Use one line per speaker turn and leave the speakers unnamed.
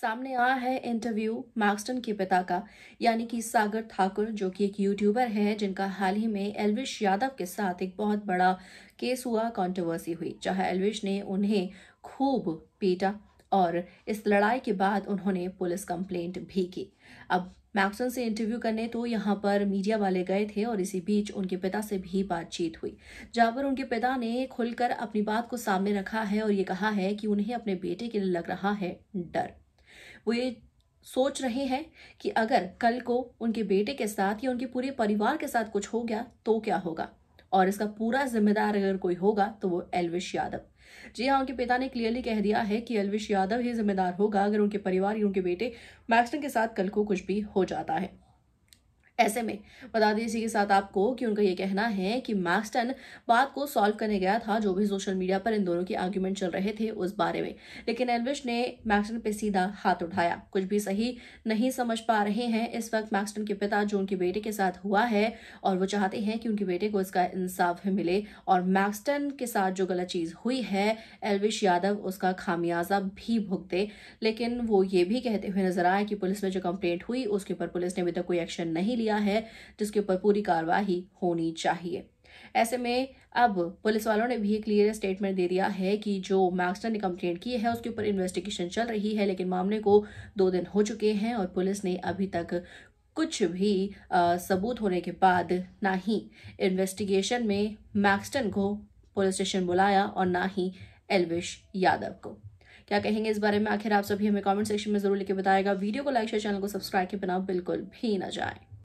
सामने आया है इंटरव्यू मार्क्सटन के पिता का यानी कि सागर ठाकुर जो कि एक यूट्यूबर है जिनका हाल ही में एलविश यादव के साथ एक बहुत बड़ा केस हुआ कंट्रोवर्सी हुई जहां एलविश ने उन्हें खूब पीटा और इस लड़ाई के बाद उन्होंने पुलिस कंप्लेंट भी की अब मैक्सन से इंटरव्यू करने तो यहाँ पर मीडिया वाले गए थे और इसी बीच उनके पिता से भी बातचीत हुई जहाँ पर उनके पिता ने खुलकर अपनी बात को सामने रखा है और ये कहा है कि उन्हें अपने बेटे के लिए लग रहा है डर वो ये सोच रहे हैं कि अगर कल को उनके बेटे के साथ या उनके पूरे परिवार के साथ कुछ हो गया तो क्या होगा और इसका पूरा जिम्मेदार अगर कोई होगा तो वो एलविश यादव जी हाँ उनके पिता ने क्लियरली कह दिया है कि अलविश यादव ही जिम्मेदार होगा अगर उनके परिवार या उनके बेटे मैक्सटन के साथ कल को कुछ भी हो जाता है ऐसे में बता दें इसी के साथ आपको कि उनका ये कहना है कि मैक्सटन बात को सॉल्व करने गया था जो भी सोशल मीडिया पर इन दोनों के आर्ग्यूमेंट चल रहे थे उस बारे में लेकिन एलविश ने मैक्सटन पे सीधा हाथ उठाया कुछ भी सही नहीं समझ पा रहे हैं इस वक्त मैक्सटन के पिता जो उनके बेटे के साथ हुआ है और वो चाहते हैं कि उनके बेटे को इसका इंसाफ मिले और मैक्सटन के साथ जो गलत चीज हुई है एलविश यादव उसका खामियाजा भी भुगते लेकिन वो ये भी कहते हुए नजर आया कि पुलिस में जो कंप्लेंट हुई उसके ऊपर पुलिस ने अभी तक कोई एक्शन नहीं लिया किया है जिसके ऊपर पूरी कार्रवाई होनी चाहिए ऐसे में अब पुलिस वालों ने भी क्लियर स्टेटमेंट दे दिया है कि जो मैक्सटर ने कंप्लेंट की है उसके ऊपर इन्वेस्टिगेशन चल रही है लेकिन मामले को दो दिन हो चुके हैं और पुलिस ने अभी तक कुछ भी आ, सबूत होने के बाद ना ही इन्वेस्टिगेशन में मैक्सटन को पुलिस स्टेशन बुलाया और ना ही एलविश यादव को क्या कहेंगे इस बारे में आखिर आप सभी हमें कमेंट सेक्शन में जरूर लिखे बताएगा वीडियो को लाइक शेयर चैनल को सब्सक्राइब के बिना बिल्कुल भी ना जाएं